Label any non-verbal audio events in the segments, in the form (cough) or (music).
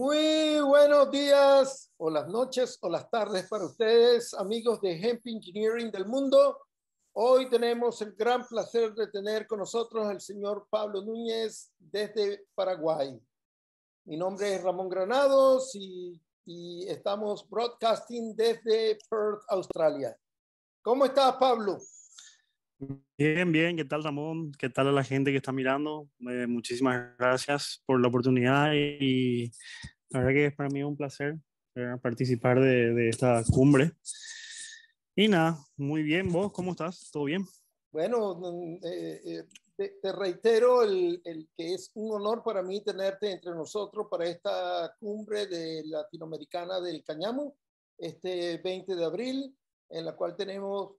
Muy buenos días o las noches o las tardes para ustedes, amigos de Hemp Engineering del mundo. Hoy tenemos el gran placer de tener con nosotros al señor Pablo Núñez desde Paraguay. Mi nombre es Ramón Granados y, estamos broadcasting desde Perth, Australia. ¿Cómo estás, Pablo? Bien, bien, ¿qué tal Ramón? ¿Qué tal a la gente que está mirando? Eh, muchísimas gracias por la oportunidad y, la verdad que es para mí un placer eh, participar de, esta cumbre. Y nada, muy bien, vos, ¿cómo estás? ¿Todo bien? Bueno, mm, eh, eh, te, reitero el, que es un honor para mí tenerte entre nosotros para esta cumbre de latinoamericana del Cañamo, este 20 de abril, en la cual tenemos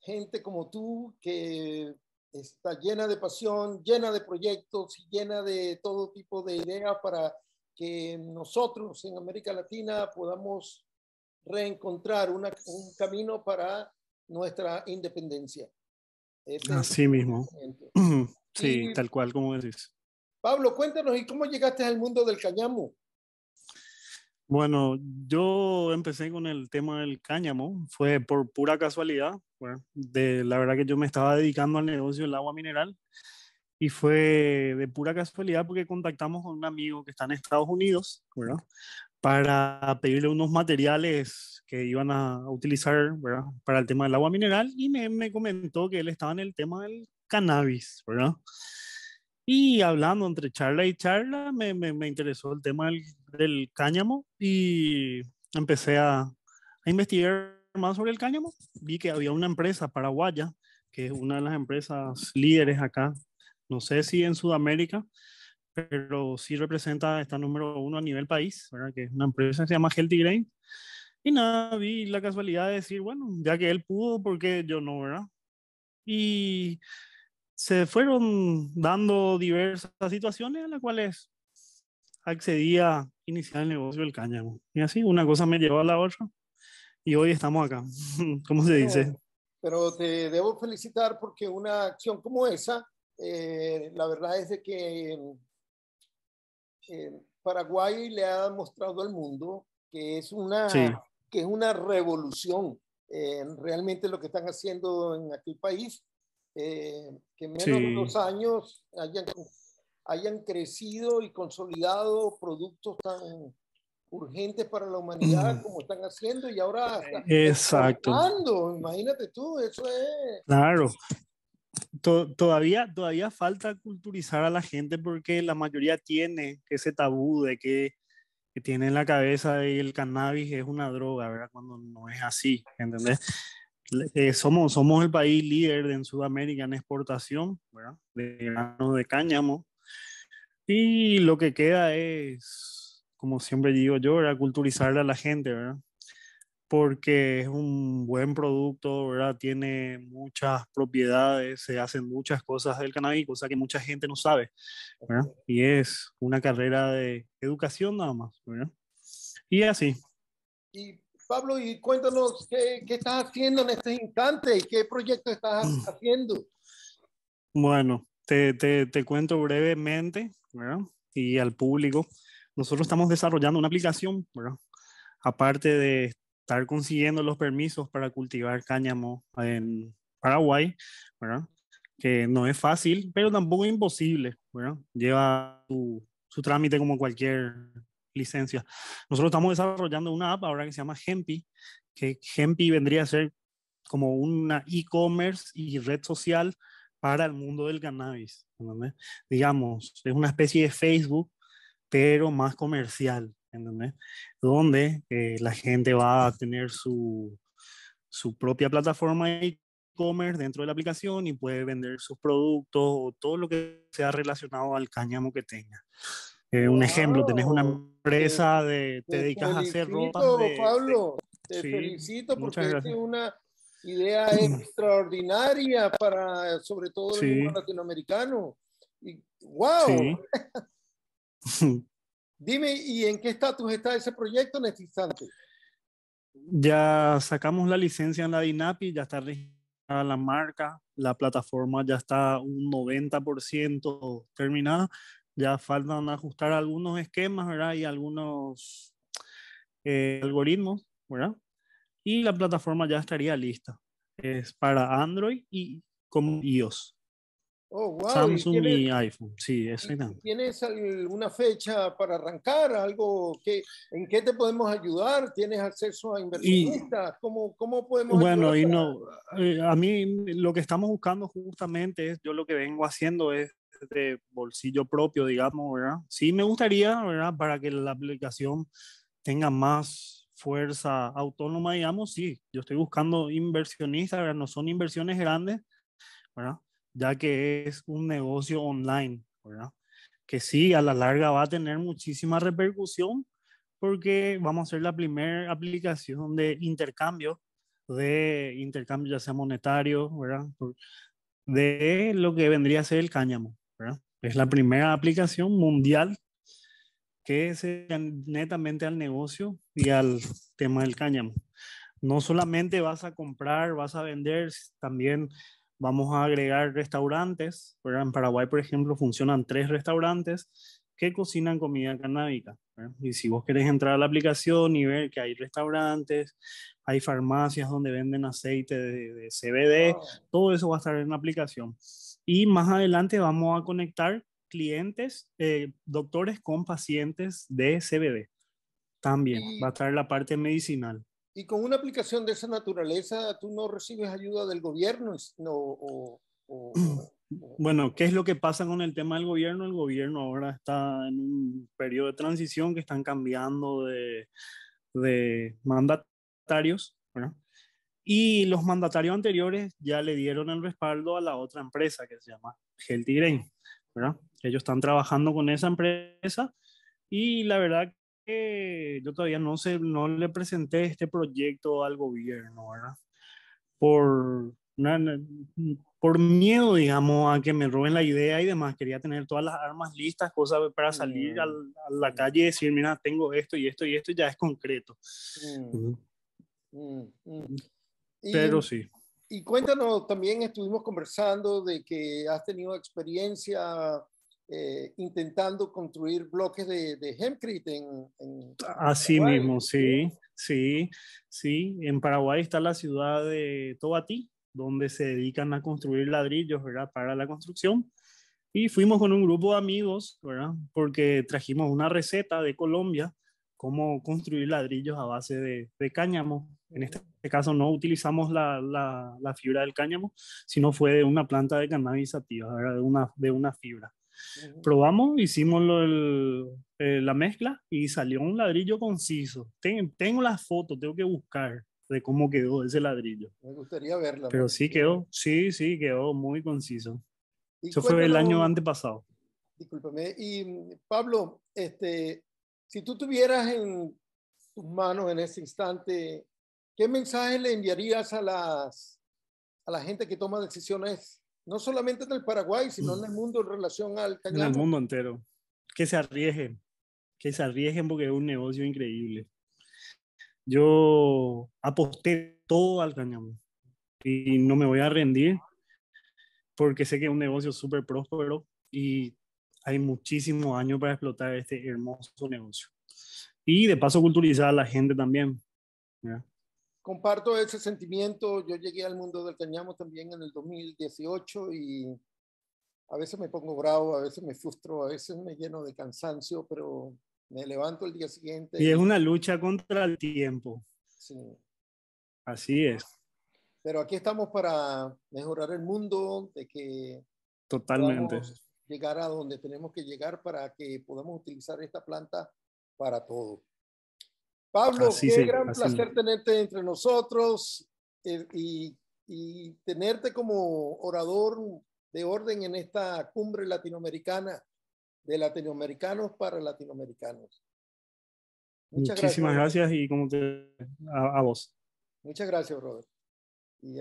gente como tú que está llena de pasión, llena de proyectos, llena de todo tipo de ideas para que nosotros en América Latina podamos reencontrar un camino para nuestra independencia. Así mismo. (clears throat) Sí, tal cual como decís. Pablo, cuéntanos, ¿y cómo llegaste al mundo del cáñamo? Bueno, yo empecé con el tema del cáñamo, fue por pura casualidad. de, la verdad que yo me estaba dedicando al negocio del agua mineral y fue de pura casualidad porque contactamos con un amigo que está en Estados Unidos, ¿verdad? Para pedirle unos materiales que iban a utilizar, ¿verdad? Para el tema del agua mineral y me, comentó que él estaba en el tema del cannabis, ¿verdad? Y hablando entre charla y charla, me, me, interesó el tema del, cáñamo y empecé a, a investigar más sobre el cáñamo. Vi que había una empresa paraguaya, que es una de las empresas líderes acá no sé si en Sudamérica, pero sí representa, está número uno a nivel país, ¿verdad? que es una empresa que se llama Healthy Grain. Y nada, vi la casualidad de decir, bueno, ya que él pudo, ¿por qué yo no, verdad? Y se fueron dando diversas situaciones a las cuales accedía a iniciar el negocio del cáñamo. Y así, una cosa me llevó a la otra. Y hoy estamos acá, (laughs) ¿cómo se dice? Pero te debo felicitar porque una acción como esa eh, la verdad es de que em, em, Paraguay le ha mostrado al mundo que es una, que es una revolución eh, realmente lo que están haciendo en aquel país, eh, que en menos de dos años hayan, crecido y consolidado productos tan urgentes para la humanidad, mm. como están haciendo, y ahora están Exacto. imagínate tú, eso es... Claro, todavía, todavía falta culturizar a la gente porque la mayoría tiene ese tabú de que, que tiene en la cabeza el cannabis es una droga, ¿verdad? Cuando no es así, ¿entendés? Eh, somos, somos el país líder en Sudamérica en exportación de grano de cáñamo. Y lo que queda es, como siempre digo yo, era culturizar a la gente, ¿verdad? porque es un buen producto, ¿verdad? Tiene muchas propiedades, se hacen muchas cosas del cannabis, cosa que mucha gente no sabe, ¿verdad? Y es una carrera de educación nada más, ¿verdad? Y así. Y Pablo, y cuéntanos qué, qué estás haciendo en este instante, qué proyecto estás (clears throat) haciendo. Bueno, te, te, te cuento brevemente, ¿verdad? Y al público, nosotros estamos desarrollando una aplicación, ¿verdad? Aparte de estar consiguiendo los permisos para cultivar cáñamo en Paraguay, que no es fácil, pero tampoco es imposible. Lleva su, trámite como cualquier licencia. Nosotros estamos desarrollando una app ahora que se llama Gempi, que Gempi vendría a ser como una e-commerce y red social para el mundo del cannabis. Digamos, es una especie de Facebook, pero más comercial. Donde eh, la gente va a tener su, propia plataforma e-commerce dentro de la aplicación y puede vender sus productos o todo lo que sea relacionado al cáñamo que tenga. Eh, un ejemplo, tenés una empresa de, te, dedicas a hacer ropa. De, Pablo, te felicito porque es una idea (clears throat) extraordinaria para, sobre todo, el mundo latinoamericano. Y, ¡Wow! Sí. (laughs) (laughs) Dime, ¿y en qué estatus está ese proyecto en este Ya sacamos la licencia en la DINAPI, ya está registrada la marca, la plataforma ya está un 90% terminada, ya faltan ajustar algunos esquemas, ¿verdad? Y algunos eh, algoritmos, Y la plataforma ya estaría lista. Es para Android y como iOS. Oh, wow. Samsung ¿Y, tienes, iPhone, sí, exactamente. ¿Tienes alguna fecha para arrancar? ¿Algo que, ¿En qué te podemos ayudar? ¿Tienes acceso a inversionistas? ¿Cómo, podemos Bueno, y no, eh, a mí lo que estamos buscando justamente es, yo lo que vengo haciendo es de bolsillo propio, digamos, ¿verdad? Sí, me gustaría, ¿verdad? Para que la aplicación tenga más fuerza autónoma, digamos, sí, yo estoy buscando inversionistas, ¿verdad? No son inversiones grandes, ¿verdad? ya que es un negocio online, ¿verdad? Que sí, a la larga va a tener muchísima repercusión porque vamos a ser la primera aplicación de intercambio, de intercambio ya sea monetario, ¿verdad? De lo que vendría a ser el cáñamo, ¿verdad? Es la primera aplicación mundial que se netamente al negocio y al tema del cáñamo. No solamente vas a comprar, vas a vender, también Vamos a agregar restaurantes. En Paraguay, por ejemplo, funcionan tres restaurantes que cocinan comida canábica. Y si vos querés entrar a la aplicación y ver que hay restaurantes, hay farmacias donde venden aceite de, CBD, todo eso va a estar en la aplicación. Y más adelante vamos a conectar clientes, eh, doctores con pacientes de CBD. También va a estar la parte medicinal. Y con una aplicación de esa naturaleza, tú no recibes ayuda del gobierno. No, bueno, ¿qué es lo que pasa con el tema del gobierno? El gobierno ahora está en un periodo de transición que están cambiando de, mandatarios. Y los mandatarios anteriores ya le dieron el respaldo a la otra empresa que se llama Healthy Grain. Ellos están trabajando con esa empresa y la verdad yo todavía no, sé, no le presenté este proyecto al gobierno, ¿verdad? Por, por miedo, digamos, a que me roben la idea y demás. Quería tener todas las armas listas, cosas para salir mm, a, la mm. calle y decir, mira, tengo esto y esto y esto, ya es concreto. Mm, Pero sí. Y cuéntanos, también estuvimos conversando de que has tenido experiencia eh, intentando construir bloques de, de en, Así mismo, sí, sí, sí. En Paraguay está la ciudad de Tobatí, donde se dedican a construir ladrillos, ¿verdad? Para la construcción. Y fuimos con un grupo de amigos, Porque trajimos una receta de Colombia, cómo construir ladrillos a base de, cáñamo. En este caso no utilizamos la, fibra del cáñamo, sino fue de una planta de cannabis de una fibra. Probamos, hicimos eh, la mezcla y salió un ladrillo conciso. tengo las fotos, tengo que buscar de cómo quedó ese ladrillo. Me gustaría verla. Pero sí quedó, sí, sí, quedó muy conciso. Eso fue el año antepasado. Discúlpame. Y Pablo, este, si tú tuvieras en tus manos en ese instante, ¿qué mensaje le enviarías a, las, a la gente que toma decisiones no solamente en el Paraguay, sino en el mundo en relación al cañón. En el mundo entero. Que se arriesguen, que se arriesguen porque es un negocio increíble. Yo aposté todo al Cañón. y no me voy a rendir porque sé que es un negocio súper próspero y hay muchísimos años para explotar este hermoso negocio. Y de paso culturizar a la gente también. ¿ya? comparto ese sentimiento. Yo llegué al mundo del cañamo también en el 2018 y a veces me pongo bravo, a veces me frustro, a veces me lleno de cansancio, pero me levanto el día siguiente. Y es una lucha contra el tiempo. Sí. Así es. Pero aquí estamos para mejorar el mundo, de que totalmente llegar a donde tenemos que llegar para que podamos utilizar esta planta para todo. Pablo, qué gran placer tenerte entre nosotros eh, y, tenerte como orador de orden en esta cumbre latinoamericana de latinoamericanos para latinoamericanos. Muchísimas gracias, y como a, vos. Muchas gracias, Robert. Y